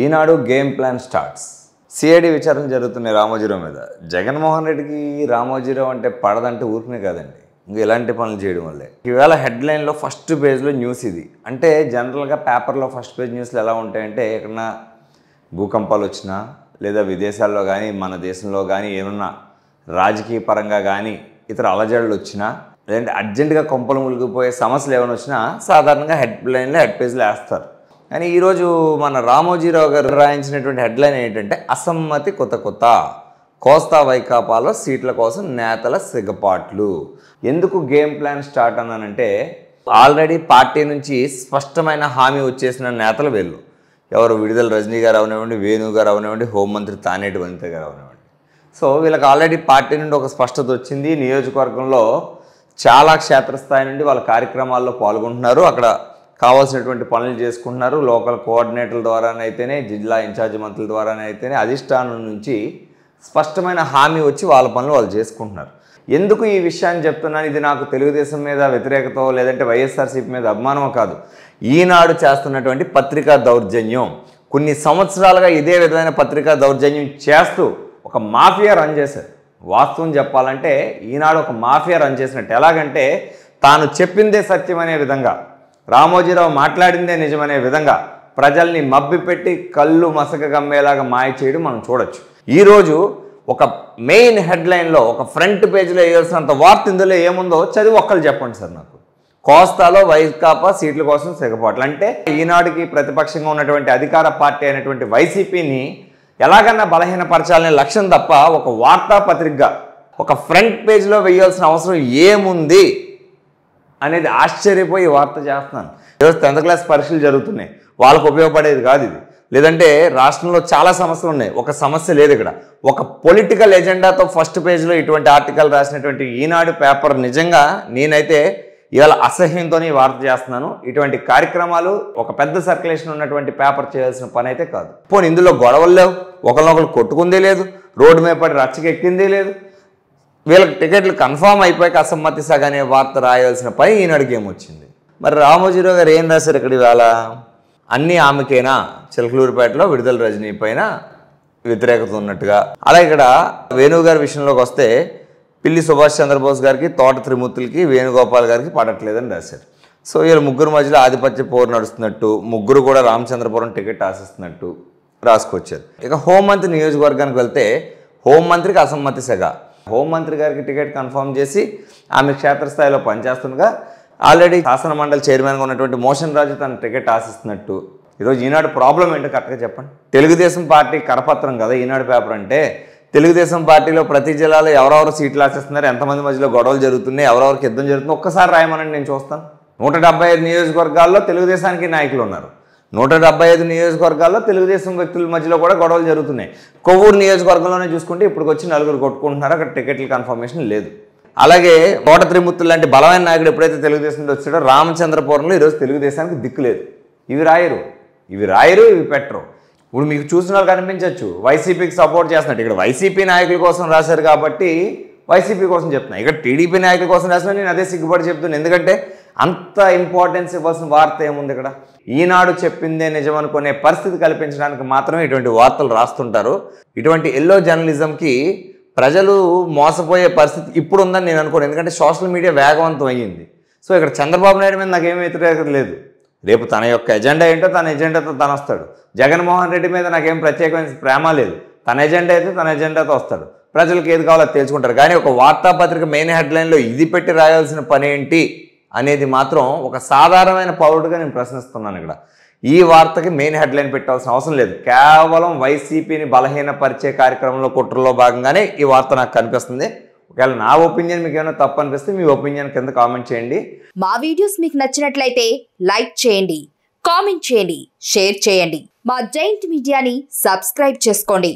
ఈనాడు game plan starts CID విచారణ జరుగుతున్న రామోజీరావు మీద జగన్మోహన్ రెడ్డికి రామోజీరావు అంటే పడదంటే ఊరికనే కాదండి ఇంకా ఇలాంటి పనులు చేయడం వల్లే ఈవేళ హెడ్లైన్లో ఫస్ట్ పేజ్లో న్యూస్ ఇది అంటే జనరల్గా పేపర్లో ఫస్ట్ పేజ్ న్యూస్లు ఎలా ఉంటాయంటే ఎక్కడన్నా భూకంపాలు వచ్చినా లేదా విదేశాల్లో కానీ మన దేశంలో కానీ ఏమన్నా రాజకీయ పరంగా కానీ ఇతర అలజడులు వచ్చినా లేదంటే అర్జెంటుగా కొంపలు ములిగిపోయే సమస్యలు ఏమైనా వచ్చినా సాధారణంగా హెడ్ లైన్లో హెడ్ పేజ్లో వేస్తారు కానీ ఈరోజు మన రామోజీరావు గారు రాయించినటువంటి హెడ్లైన్ ఏంటంటే అసమ్మతి కొత్త కొత్త కోస్తా వైకాపాలో సీట్ల కోసం నేతల సిగపాట్లు ఎందుకు గేమ్ ప్లాన్ స్టార్ట్ అన్నానంటే ఆల్రెడీ పార్టీ నుంచి స్పష్టమైన హామీ వచ్చేసిన నేతలు వీళ్ళు ఎవరు విడుదల రజనీ గారు అవనివ్వండి వేణుగారు గారు అవనివ్వండి హోంమంత్రి తానేటి వనిత గారు అవనివ్వండి సో వీళ్ళకి ఆల్రెడీ పార్టీ నుండి ఒక స్పష్టత వచ్చింది నియోజకవర్గంలో చాలా క్షేత్రస్థాయి నుండి వాళ్ళ కార్యక్రమాల్లో పాల్గొంటున్నారు అక్కడ కావాల్సినటువంటి పనులు చేసుకుంటున్నారు లోకల్ కోఆర్డినేటర్ల ద్వారానైతేనే జిల్లా ఇన్ఛార్జి మంత్రుల ద్వారానైతేనే అధిష్టానం నుంచి స్పష్టమైన హామీ వచ్చి వాళ్ళ పనులు వాళ్ళు చేసుకుంటున్నారు ఎందుకు ఈ విషయాన్ని చెప్తున్నాను ఇది నాకు తెలుగుదేశం మీద వ్యతిరేకత లేదంటే వైఎస్ఆర్సీపీ మీద అభిమానమో కాదు ఈనాడు చేస్తున్నటువంటి పత్రికా దౌర్జన్యం కొన్ని సంవత్సరాలుగా ఇదే విధమైన పత్రికా దౌర్జన్యం చేస్తూ ఒక మాఫియా రన్ చేశారు వాస్తవం చెప్పాలంటే ఈనాడు ఒక మాఫియా రన్ చేసినట్టు ఎలాగంటే తాను చెప్పిందే సత్యం అనే విధంగా రామోజీరావు మాట్లాడిందే నిజమనే విధంగా ప్రజల్ని మబ్బిపెట్టి కళ్ళు మసక గమ్మేలాగా మాయ చేయడం మనం చూడొచ్చు ఈరోజు ఒక మెయిన్ హెడ్లైన్లో ఒక ఫ్రంట్ పేజ్లో వేయాల్సినంత వార్త ఇందులో ఏముందో చదివి ఒక్కరు చెప్పండి సార్ నాకు కోస్తాలో వైకాపా సీట్ల కోసం సిగపోవట్లు అంటే ఈనాటికి ప్రతిపక్షంగా ఉన్నటువంటి అధికార పార్టీ అయినటువంటి వైసీపీని ఎలాగన్నా బలహీనపరచాలనే లక్ష్యం తప్ప ఒక వార్తాపత్రికగా ఒక ఫ్రంట్ పేజ్లో వేయాల్సిన అవసరం ఏముంది అనేది ఆశ్చర్యపోయి వార్త చేస్తున్నాను ఈరోజు టెన్త్ క్లాస్ పరీక్షలు జరుగుతున్నాయి వాళ్ళకు ఉపయోగపడేది కాదు ఇది లేదంటే రాష్ట్రంలో చాలా సమస్యలు ఉన్నాయి ఒక సమస్య లేదు ఇక్కడ ఒక పొలిటికల్ ఎజెండాతో ఫస్ట్ పేజ్లో ఇటువంటి ఆర్టికల్ రాసినటువంటి ఈనాడు పేపర్ నిజంగా నేనైతే ఇవాళ అసహ్యంతోనే వార్త చేస్తున్నాను ఇటువంటి కార్యక్రమాలు ఒక పెద్ద సర్క్యులేషన్ ఉన్నటువంటి పేపర్ చేయాల్సిన పని అయితే కాదు పోనీ ఇందులో గొడవలు లేవు ఒకరినొకరు కొట్టుకుందే లేదు రోడ్డు మీద పడి రచ్చకెక్కిందే లేదు వీళ్ళకి టికెట్లు కన్ఫామ్ అయిపోయాక అసమ్మతి సగానే వార్త రాయాల్సిన పని ఈనాడికి ఏమొచ్చింది మరి రామోజీరావు గారు ఏం రాశారు ఇక్కడ ఇవాళ అన్నీ ఆమెకైనా చిలకలూరిపేటలో విడుదల రజనీ పైన వ్యతిరేకత ఉన్నట్టుగా అలా ఇక్కడ వేణువు గారి విషయంలోకి వస్తే పిల్లి సుభాష్ చంద్రబోస్ గారికి తోట త్రిమూర్తులకి వేణుగోపాల్ గారికి పడట్లేదని రాశారు సో వీళ్ళ ముగ్గురు మధ్యలో ఆధిపత్య పోరు నడుస్తున్నట్టు ముగ్గురు కూడా రామచంద్రపురం టికెట్ ఆశిస్తున్నట్టు రాసుకొచ్చారు ఇక హోంమంత్రి నియోజకవర్గానికి వెళ్తే హోంమంత్రికి అసమ్మతి సెగ హోంమంత్రి గారికి టికెట్ కన్ఫర్మ్ చేసి ఆమె క్షేత్రస్థాయిలో పనిచేస్తుండగా ఆల్రెడీ శాసన మండలి చైర్మన్గా ఉన్నటువంటి మోషన్ రాజు తన టికెట్ ఆశిస్తున్నట్టు ఈరోజు ఈనాడు ప్రాబ్లం ఏంటో కరెక్ట్గా చెప్పండి తెలుగుదేశం పార్టీ కరపత్రం కదా ఈనాడు పేపర్ అంటే తెలుగుదేశం పార్టీలో ప్రతి జిల్లాలో ఎవరెవరు సీట్లు ఆశిస్తున్నారు ఎంతమంది మధ్యలో గొడవలు జరుగుతున్నాయి ఎవరెవరికి యుద్ధం జరుగుతుంది ఒక్కసారి రాయమనండి నేను చూస్తాను నూట డెబ్బై ఐదు నియోజకవర్గాల్లో తెలుగుదేశానికి నాయకులు ఉన్నారు నూట డెబ్బై ఐదు నియోజకవర్గాల్లో తెలుగుదేశం వ్యక్తుల మధ్యలో కూడా గొడవలు జరుగుతున్నాయి కొవ్వూరు నియోజకవర్గంలోనే చూసుకుంటే ఇప్పటికి వచ్చి నలుగురు కొట్టుకుంటున్నారు అక్కడ టికెట్ల కన్ఫర్మేషన్ లేదు అలాగే కోట త్రిమూర్తులు లాంటి బలమైన నాయకుడు ఎప్పుడైతే తెలుగుదేశంలో వచ్చాడో రామచంద్రపురంలో ఈరోజు తెలుగుదేశానికి దిక్కు లేదు ఇవి రాయరు ఇవి రాయరు ఇవి పెట్టరు ఇప్పుడు మీకు చూసిన వాళ్ళు కనిపించవచ్చు వైసీపీకి సపోర్ట్ చేస్తున్నట్టు ఇక్కడ వైసీపీ నాయకుల కోసం రాశారు కాబట్టి వైసీపీ కోసం చెప్తున్నా ఇక్కడ టీడీపీ నాయకుల కోసం రాసినా నేను అదే సిగ్గుపడి చెప్తున్నాను ఎందుకంటే అంత ఇంపార్టెన్స్ ఇవ్వాల్సిన వార్త ఏముంది ఇక్కడ ఈనాడు చెప్పిందే నిజం అనుకునే పరిస్థితి కల్పించడానికి మాత్రమే ఇటువంటి వార్తలు రాస్తుంటారు ఇటువంటి ఎల్లో జర్నలిజంకి ప్రజలు మోసపోయే పరిస్థితి ఇప్పుడు ఉందని నేను అనుకోను ఎందుకంటే సోషల్ మీడియా వేగవంతం అయ్యింది సో ఇక్కడ చంద్రబాబు నాయుడు మీద నాకేం వ్యతిరేకత లేదు రేపు తన యొక్క ఎజెండా ఏంటో తన ఎజెండాతో తను వస్తాడు జగన్మోహన్ రెడ్డి మీద నాకేం ప్రత్యేకమైన ప్రేమ లేదు తన ఎజెండా అయితే తన ఎజెండాతో వస్తాడు ప్రజలకు ఏది కావాలో తెలుసుకుంటారు కానీ ఒక వార్తాపత్రిక మెయిన్ హెడ్లైన్లో ఇది పెట్టి రాయాల్సిన పని ఏంటి అనేది మాత్రం ఒక సాధారణమైన పౌరుడుగా నేను ప్రశ్నిస్తున్నాను ఇక్కడ ఈ వార్తకి మెయిన్ హెడ్లైన్ పెట్టాల్సిన అవసరం లేదు కేవలం వైసీపీని బలహీనపరిచే కార్యక్రమంలో కుట్రలో భాగంగానే ఈ వార్త నాకు కనిపిస్తుంది ఒకవేళ నా ఒపీనియన్ మీకు ఏమైనా తప్పు అనిపిస్తే మీ ఒపీనియన్ కింద కామెంట్ చేయండి మా వీడియోస్ మీకు నచ్చినట్లయితే లైక్ చేయండి కామెంట్ చేయండి షేర్ చేయండి మా జైంట్ మీడియాని సబ్స్క్రైబ్ చేసుకోండి